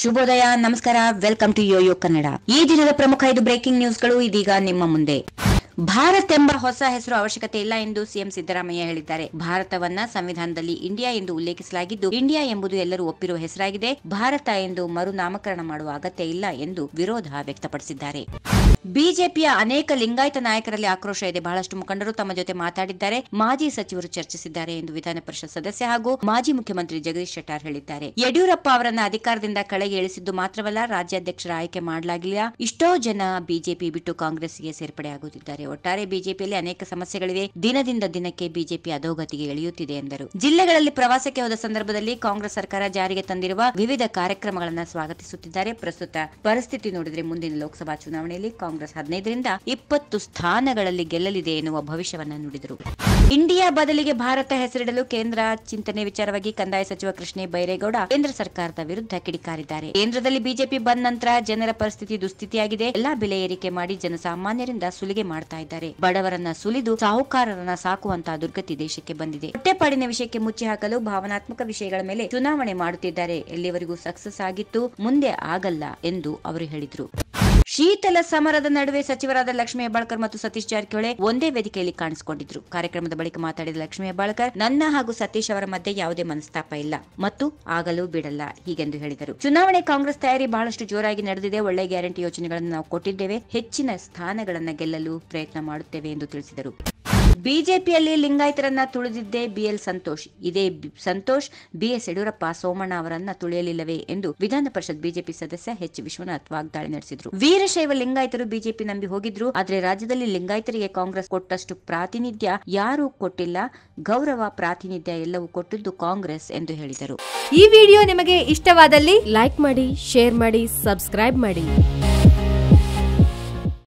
ಶುಭೋದಯ ನಮಸ್ಕಾರ welcome to Yoyo Kannada ಈ ದಿನದ ಪ್ರಮುಖ ಐದು ಬ್ರೇಕಿಂಗ್ ನ್ಯೂಸ್ಗಳು ಇದೀಗ ನಿಮ್ಮ ಮುಂದೆ ಭಾರತ್ ಎಂಬ ಹೊಸ ಹೆಸರು ಅವಶ್ಯಕತೆ ಇಲ್ಲ ಎಂದು ಸಿಎಂ ಸಿದ್ದರಾಮಯ್ಯ ಹೇಳಿದ್ದಾರೆ ಭಾರತವನ್ನ ಸಂವಿಧಾನದಲ್ಲಿ ಇಂಡಿಯಾ ಎಂದು ಉಲ್ಲೇಖಿಸಲಾಗಿದ್ದು ಇಂಡಿಯಾ ಎಂಬುದು ಎಲ್ಲರೂ ಒಪ್ಪಿರುವ ಹೆಸರಾಗಿದೆ ಭಾರತ ಎಂದು ಮರುನಾಮಕರಣ ಮಾಡುವ ಅಗತ್ಯ ಇಲ್ಲ ಎಂದು ವಿರೋಧ ವ್ಯಕ್ತಪಡಿಸಿದ್ದಾರೆ ಬಿಜೆಪಿಯ ಅನೇಕ ಲಿಂಗಾಯತ ನಾಯಕರಲ್ಲಿ ಆಕ್ರೋಶ ಇದೆ ಬಹಳಷ್ಟು ಮುಖಂಡರು ತಮ್ಮ ಜೊತೆ ಮಾತಾಡಿದ್ದಾರೆ ಮಾಜಿ ಸಚಿವರು ಚರ್ಚಿಸಿದ್ದಾರೆ ಎಂದು ವಿಧಾನ ಪರಿಷತ್ ಸದಸ್ಯ ಹಾಗೂ ಮಾಜಿ ಮುಖ್ಯಮಂತ್ರಿ ಜಗದೀಶ್ ಶೆಟ್ಟಾರ್ ಹೇಳಿದ್ದಾರೆ ಯಡಿಯೂರಪ್ಪ ಅವರನ್ನು ಅಧಿಕಾರದಿಂದ ಕಳೆಗೆ ಇಳಿಸಿದ್ದು ಮಾತ್ರವಲ್ಲ ರಾಜ್ಯಾಧ್ಯಕ್ಷರ ಆಯ್ಕೆ ಮಾಡಲಾಗಿಲ್ಲ ಇಷ್ಟೋ ಜನ ಬಿಜೆಪಿ ಬಿಟ್ಟು ಕಾಂಗ್ರೆಸ್ಗೆ ಸೇರ್ಪಡೆಯಾಗುತ್ತಿದ್ದಾರೆ ಒಟ್ಟಾರೆ ಬಿಜೆಪಿಯಲ್ಲಿ ಅನೇಕ ಸಮಸ್ಯೆಗಳಿವೆ ದಿನದಿಂದ ದಿನಕ್ಕೆ ಬಿಜೆಪಿ ಅಧೋಗತಿಗೆ ಇಳಿಯುತ್ತಿದೆ ಎಂದರು ಜಿಲ್ಲೆಗಳಲ್ಲಿ ಪ್ರವಾಸಕ್ಕೆ ಹೋದ ಸಂದರ್ಭದಲ್ಲಿ ಕಾಂಗ್ರೆಸ್ ಸರ್ಕಾರ ಜಾರಿಗೆ ತಂದಿರುವ ವಿವಿಧ ಕಾರ್ಯಕ್ರಮಗಳನ್ನು ಸ್ವಾಗತಿಸುತ್ತಿದ್ದಾರೆ ಪ್ರಸ್ತುತ ಪರಿಸ್ಥಿತಿ ನೋಡಿದರೆ ಮುಂದಿನ ಲೋಕಸಭಾ ಚುನಾವಣೆಯಲ್ಲಿ ಕಾಂಗ್ರೆಸ್ ಹದಿನೈದರಿಂದ ಇಪ್ಪತ್ತು ಸ್ಥಾನಗಳಲ್ಲಿ ಗೆಲ್ಲಲಿದೆ ಎನ್ನುವ ಭವಿಷ್ಯವನ್ನು ನುಡಿದರು ಇಂಡಿಯಾ ಬದಲಿಗೆ ಭಾರತ ಹೆಸರಿಡಲು ಕೇಂದ್ರ ಚಿಂತನೆ ವಿಚಾರವಾಗಿ ಕಂದಾಯ ಸಚಿವ ಕೃಷ್ಣ ಬೈರೇಗೌಡ ಕೇಂದ್ರ ಸರ್ಕಾರದ ವಿರುದ್ಧ ಕಿಡಿಕಾರಿದ್ದಾರೆ ಕೇಂದ್ರದಲ್ಲಿ ಬಿಜೆಪಿ ಬಂದ ನಂತರ ಜನರ ಪರಿಸ್ಥಿತಿ ದುಸ್ಥಿತಿಯಾಗಿದೆ ಎಲ್ಲಾ ಬೆಲೆ ಏರಿಕೆ ಮಾಡಿ ಜನಸಾಮಾನ್ಯರಿಂದ ಸುಲಿಗೆ ಮಾಡ್ತಾರೆ ಮಾಡ್ತಾ ಇದ್ದಾರೆ ಬಡವರನ್ನ ಸುಲಿದು ಸಾಹುಕಾರರನ್ನ ಸಾಕುವಂತಹ ದುರ್ಗತಿ ದೇಶಕ್ಕೆ ಬಂದಿದೆ ಹೊಟ್ಟೆಪಾಡಿನ ವಿಷಯಕ್ಕೆ ಮುಚ್ಚಿ ಹಾಕಲು ಭಾವನಾತ್ಮಕ ವಿಷಯಗಳ ಮೇಲೆ ಚುನಾವಣೆ ಮಾಡುತ್ತಿದ್ದಾರೆ ಎಲ್ಲಿವರೆಗೂ ಸಕ್ಸಸ್ ಆಗಿತ್ತು ಮುಂದೆ ಆಗಲ್ಲ ಎಂದು ಅವರು ಹೇಳಿದರು ಶೀತಲ ಸಮರದ ನಡುವೆ ಸಚಿವರಾದ ಲಕ್ಷ್ಮೀ ಹೆಬ್ಬಾಳ್ಕರ್ ಮತ್ತು ಸತೀಶ್ ಜಾರಕಿಹೊಳಿ ಒಂದೇ ವೇದಿಕೆಯಲ್ಲಿ ಕಾಣಿಸಿಕೊಂಡಿದ್ರು ಕಾರ್ಯಕ್ರಮದ ಬಳಿಕ ಮಾತಾಡಿದ ಲಕ್ಷ್ಮೀ ಹೆಬ್ಬಾಳ್ಕರ್ ನನ್ನ ಹಾಗೂ ಸತೀಶ್ ಅವರ ಮಧ್ಯೆ ಯಾವುದೇ ಮನಸ್ತಾಪ ಇಲ್ಲ ಮತ್ತು ಆಗಲೂ ಬಿಡಲ್ಲ ಹೀಗೆಂದು ಹೇಳಿದರು ಚುನಾವಣೆ ಕಾಂಗ್ರೆಸ್ ತಯಾರಿ ಬಹಳಷ್ಟು ಜೋರಾಗಿ ನಡೆದಿದೆ ಒಳ್ಳೆ ಗ್ಯಾರಂಟಿ ಯೋಜನೆಗಳನ್ನು ನಾವು ಕೊಟ್ಟಿದ್ದೇವೆ ಹೆಚ್ಚಿನ ಸ್ಥಾನಗಳನ್ನು ಗೆಲ್ಲಲು ಪ್ರಯತ್ನ ಮಾಡುತ್ತೇವೆ ಎಂದು ತಿಳಿಸಿದರು ಬಿಜೆಪಿಯಲ್ಲಿ ಲಿಂಗಾಯತರನ್ನ ತುಳಿದಿದ್ದೇ ಬಿಎಲ್ ಸಂತೋಷ್ ಇದೇ ಸಂತೋಷ್ ಬಿಎಸ್ ಯಡಿಯೂರಪ್ಪ ಸೋಮಣ್ಣ ಅವರನ್ನ ತುಳಿಯಲಿಲ್ಲವೇ ಎಂದು ವಿಧಾನ ಪರಿಷತ್ ಬಿಜೆಪಿ ಸದಸ್ಯ ಎಚ್ ವಿಶ್ವನಾಥ್ ವಾಗ್ದಾಳಿ ನಡೆಸಿದರು ವೀರಶೈವ ಲಿಂಗಾಯತರು ಬಿಜೆಪಿ ನಂಬಿ ಹೋಗಿದ್ರು ಆದರೆ ರಾಜ್ಯದಲ್ಲಿ ಲಿಂಗಾಯತರಿಗೆ ಕಾಂಗ್ರೆಸ್ ಕೊಟ್ಟಷ್ಟು ಪ್ರಾತಿನಿಧ್ಯ ಯಾರೂ ಕೊಟ್ಟಿಲ್ಲ ಗೌರವ ಪ್ರಾತಿನಿಧ್ಯ ಎಲ್ಲವೂ ಕೊಟ್ಟಿದ್ದು ಕಾಂಗ್ರೆಸ್ ಎಂದು ಹೇಳಿದರು ಈ ವಿಡಿಯೋ ನಿಮಗೆ ಇಷ್ಟವಾದಲ್ಲಿ ಲೈಕ್ ಮಾಡಿ ಶೇರ್ ಮಾಡಿ ಸಬ್ಸ್ಕ್ರೈಬ್ ಮಾಡಿ